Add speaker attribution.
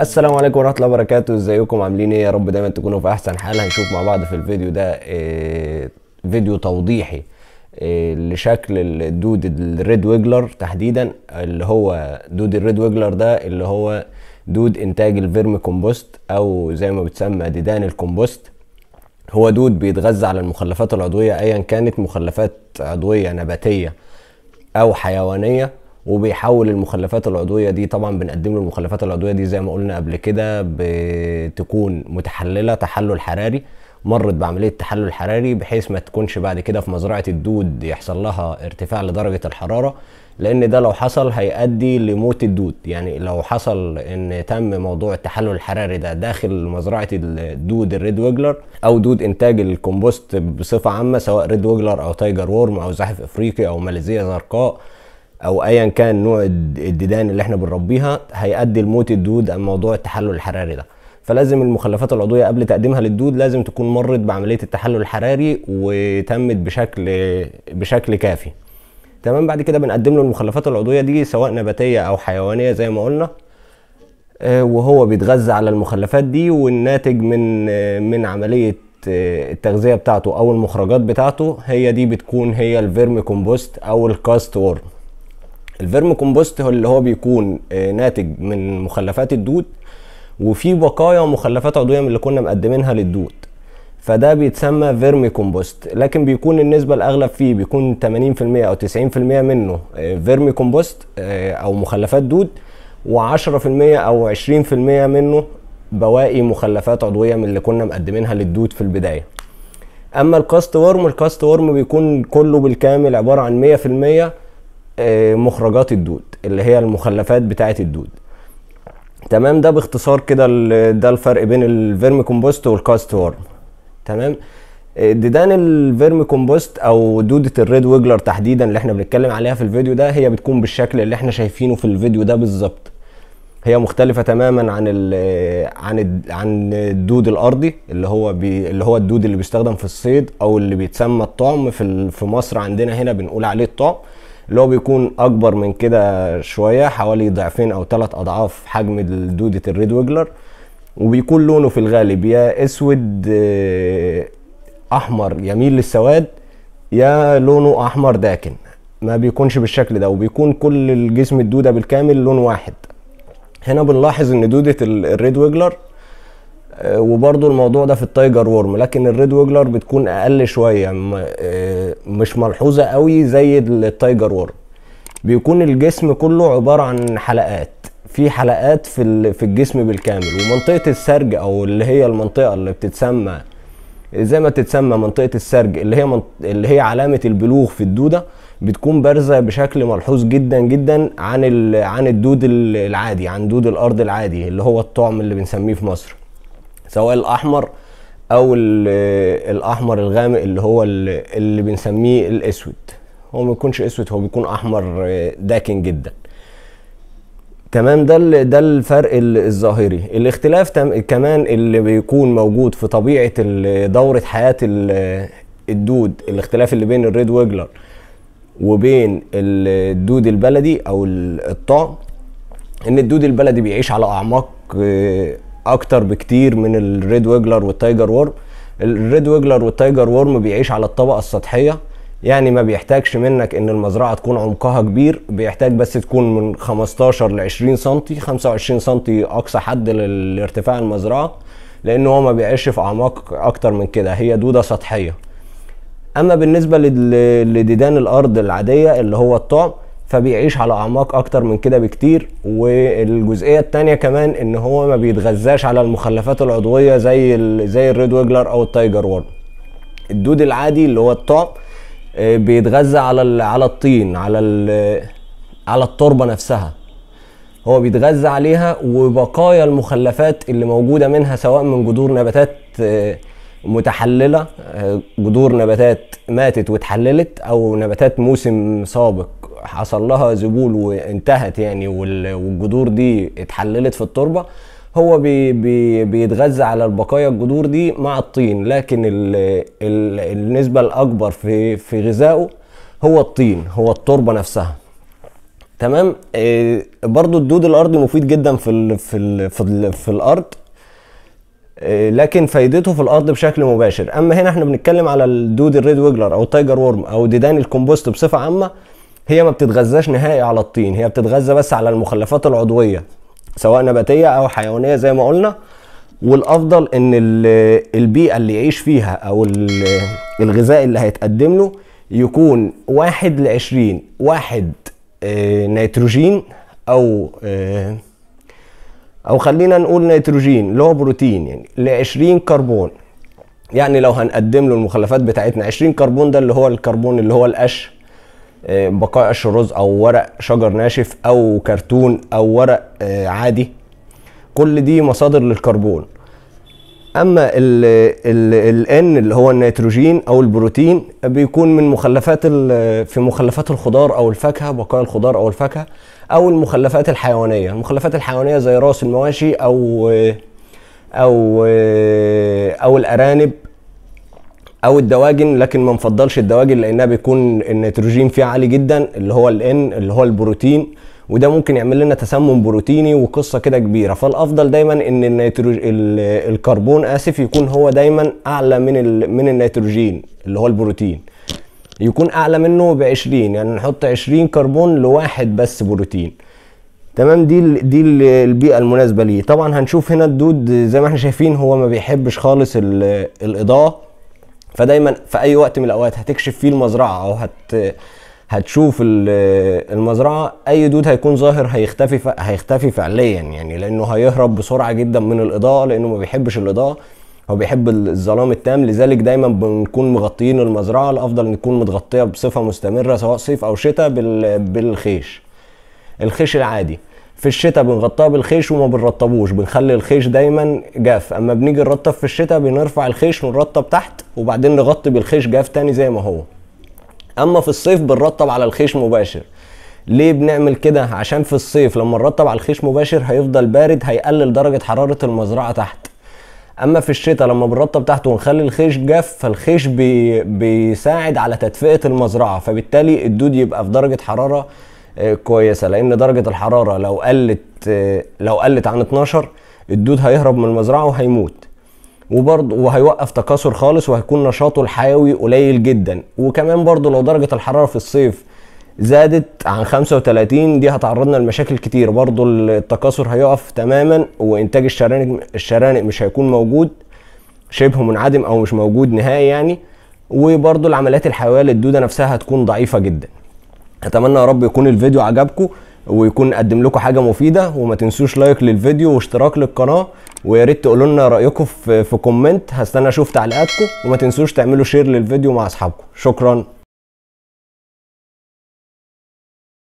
Speaker 1: السلام عليكم ورحمه الله وبركاته ازيكم عاملين ايه يا رب دايما تكونوا في احسن حال هنشوف مع بعض في الفيديو ده إيه فيديو توضيحي إيه لشكل الدود الريد ويجلر تحديدا اللي هو دود الريد ويجلر ده اللي هو دود انتاج الفيرم كومبوست او زي ما بتسمى ديدان الكومبوست هو دود بيتغذى على المخلفات العضويه ايا كانت مخلفات عضويه نباتيه او حيوانيه وبيحول المخلفات العضويه دي طبعا بنقدم له المخلفات العضويه دي زي ما قلنا قبل كده بتكون متحلله تحلل حراري مرت بعمليه تحلل حراري بحيث ما تكونش بعد كده في مزرعه الدود يحصل لها ارتفاع لدرجه الحراره لان ده لو حصل هيؤدي لموت الدود يعني لو حصل ان تم موضوع التحلل الحراري ده داخل مزرعه الدود الريد ويجلر او دود انتاج الكومبوست بصفه عامه سواء ريد ويجلر او تايجر وورم او زاحف افريقي او ماليزيه زرقاء او ايا كان نوع الديدان اللي احنا بنربيها هيؤدي لموت الدود او موضوع التحلل الحراري ده فلازم المخلفات العضويه قبل تقديمها للدود لازم تكون مرت بعمليه التحلل الحراري وتمت بشكل بشكل كافي تمام بعد كده بنقدم له المخلفات العضويه دي سواء نباتيه او حيوانيه زي ما قلنا آه، وهو بيتغذى على المخلفات دي والناتج من من عمليه آه، التغذيه بتاعته او المخرجات بتاعته هي دي بتكون هي الفيرمي كومبوست او الكاست وورم الفيرم كومبوست هو اللي هو بيكون آه، ناتج من مخلفات الدود وفي بقايا مخلفات عضويه من اللي كنا مقدمينها للدود فده بيتسمى فيرمي كومبوست لكن بيكون النسبه الاغلب فيه بيكون 80% او 90% منه آه، فيرمي كومبوست آه، او مخلفات دود و10% او 20% منه بواقي مخلفات عضويه من اللي كنا مقدمينها للدود في البدايه اما الكاست ورم الكاست ورم بيكون كله بالكامل عباره عن 100% آه، مخرجات الدود اللي هي المخلفات بتاعه الدود تمام ده باختصار كده ده الفرق بين الفيرمي كومبوست والكاست ورم تمام آه، ديدان الفيرمي كومبوست او دودة الريد ويجلر تحديدا اللي احنا بنتكلم عليها في الفيديو ده هي بتكون بالشكل اللي احنا شايفينه في الفيديو ده بالظبط هي مختلفة تماما عن عن عن الدود الارضي اللي هو بي اللي هو الدود اللي بيستخدم في الصيد او اللي بيتسمى الطعم في في مصر عندنا هنا بنقول عليه الطعم اللي هو بيكون اكبر من كده شويه حوالي ضعفين او ثلاث اضعاف حجم دوده الريد ويجلر وبيكون لونه في الغالب يا اسود آه، احمر يميل للسواد يا لونه احمر داكن ما بيكونش بالشكل ده وبيكون كل الجسم الدوده بالكامل لون واحد هنا بنلاحظ ان دوده الريد ويجلر آه، وبرضه الموضوع ده في التايجر وورم لكن الريد ويجلر بتكون اقل شويه آه، مش ملحوظه قوي زي التايجر وورم بيكون الجسم كله عباره عن حلقات في حلقات في في الجسم بالكامل ومنطقه السرج او اللي هي المنطقه اللي بتتسمى زي ما تتسمى منطقه السرج اللي هي منط... اللي هي علامه البلوغ في الدوده بتكون بارزه بشكل ملحوظ جدا جدا عن ال... عن الدود العادي عن دود الارض العادي اللي هو الطعم اللي بنسميه في مصر سواء الاحمر او الاحمر الغامق اللي هو اللي بنسميه الاسود هو ما بيكونش اسود هو بيكون احمر آه، داكن جدا تمام ده ده الفرق الظاهري الاختلاف كمان اللي بيكون موجود في طبيعه دوره حياه الدود الاختلاف اللي بين الريد ويجلر وبين الدود البلدي او الطعم ان الدود البلدي بيعيش على اعماق آه، اكتر بكتير من الريد ويجلر والتايجر وورم الريد ويجلر والتايجر وورم بيعيش على الطبقه السطحيه يعني ما بيحتاجش منك ان المزرعه تكون عمقها كبير بيحتاج بس تكون من 15 ل 20 سم 25 سم اقصى حد لارتفاع المزرعه لان هو ما بيعيش في اعماق اكتر من كده هي دوده سطحيه اما بالنسبه لديدان الارض العاديه اللي هو الطعم فبيعيش على اعماق اكتر من كده بكتير والجزئيه الثانيه كمان ان هو ما بيتغذاش على المخلفات العضويه زي زي الريد ويجلر او التايجر وورم الدود العادي اللي هو الطعم آه، بيتغذى على على الطين على على التربه نفسها هو بيتغذى عليها وبقايا المخلفات اللي موجوده منها سواء من جذور نباتات آه، متحلله آه، جذور نباتات ماتت وتحللت او نباتات موسم سابق حصل لها ذبول وانتهت يعني والجذور دي اتحللت في التربه هو بي بي بيتغذى على البقايا الجذور دي مع الطين لكن الـ الـ النسبه الاكبر في في غذائه هو الطين هو التربه نفسها تمام آه، برضو الدود الارضي مفيد جدا في الـ في الـ في, الـ في الارض آه، لكن فايدته في الارض بشكل مباشر اما هنا احنا بنتكلم على الدود الريد ويجلر او تايجر وورم او ديدان الكومبوست بصفه عامه هي ما بتتغذاش نهائي على الطين هي بتتغذى بس على المخلفات العضويه سواء نباتيه او حيوانيه زي ما قلنا والافضل ان البيئه اللي يعيش فيها او الغذاء اللي هيتقدم له يكون واحد لعشرين واحد آه، نيتروجين او آه، او خلينا نقول نيتروجين اللي هو بروتين يعني لعشرين كربون يعني لو هنقدم له المخلفات بتاعتنا 20 كربون ده اللي هو الكربون اللي هو القش آه، بقايا قش الرز او ورق شجر ناشف او كرتون او ورق آه، عادي كل دي مصادر للكربون اما ال ال الان اللي هو النيتروجين او البروتين بيكون من مخلفات في مخلفات الخضار او الفاكهه بقايا الخضار او الفاكهه او المخلفات الحيوانيه المخلفات الحيوانيه زي راس المواشي او آه، او او الارانب او الدواجن لكن ما نفضلش الدواجن لانها بيكون النيتروجين فيها عالي جدا اللي هو الان اللي هو البروتين وده ممكن يعمل لنا تسمم بروتيني وقصه كده كبيره فالافضل دايما ان النيتروج الكربون اسف يكون هو دايما اعلى من ال... من النيتروجين اللي هو البروتين يكون اعلى منه ب 20 يعني نحط 20 كربون لواحد بس بروتين تمام دي دي البيئه المناسبه ليه طبعا هنشوف هنا الدود زي ما احنا شايفين هو ما بيحبش خالص الاضاءه فدايما في اي وقت من الاوقات هتكشف فيه المزرعه او هت هتشوف المزرعه اي دود هيكون ظاهر هيختفي ف... هيختفي فعليا يعني لانه هيهرب بسرعه جدا من الاضاءه لانه ما بيحبش الاضاءه هو بيحب الظلام التام لذلك دايما بنكون مغطيين المزرعه الافضل ان تكون متغطيه بصفه مستمره سواء صيف او شتاء بال... بالخيش الخيش العادي في الشتاء بنغطاه بالخيش وما بنرطبوش بنخلي الخيش دايما جاف اما بنيجي نرطب في الشتاء بنرفع الخيش ونرطب تحت وبعدين نغطي بالخيش جاف تاني زي ما هو اما في الصيف بنرطب على الخيش مباشر ليه بنعمل كده عشان في الصيف لما نرطب على الخيش مباشر هيفضل بارد هيقلل درجه حراره المزرعه تحت اما في الشتاء لما بنرطب تحت ونخلي الخيش جاف فالخيش بي بيساعد على تدفئه المزرعه فبالتالي الدود يبقى في درجه حراره آه، كويسه لان درجه الحراره لو قلت آه، لو قلت عن 12 الدود هيهرب من المزرعه وهيموت وبرضه وهيوقف تكاثر خالص وهيكون نشاطه الحيوي قليل جدا وكمان برضه لو درجه الحراره في الصيف زادت عن 35 دي هتعرضنا لمشاكل كتير برضه التكاثر هيقف تماما وانتاج الشرانق الشرانق مش هيكون موجود شبه منعدم او مش موجود نهائي يعني وبرضه العمليات الحيويه للدوده نفسها هتكون ضعيفه جدا اتمنى يا رب يكون الفيديو عجبكم ويكون قدم لكم حاجه مفيده وما تنسوش لايك للفيديو واشتراك للقناه ويا ريت تقولوا لنا رايكم في, كومنت هستنى اشوف تعليقاتكم وما تنسوش تعملوا شير للفيديو مع اصحابكم شكرا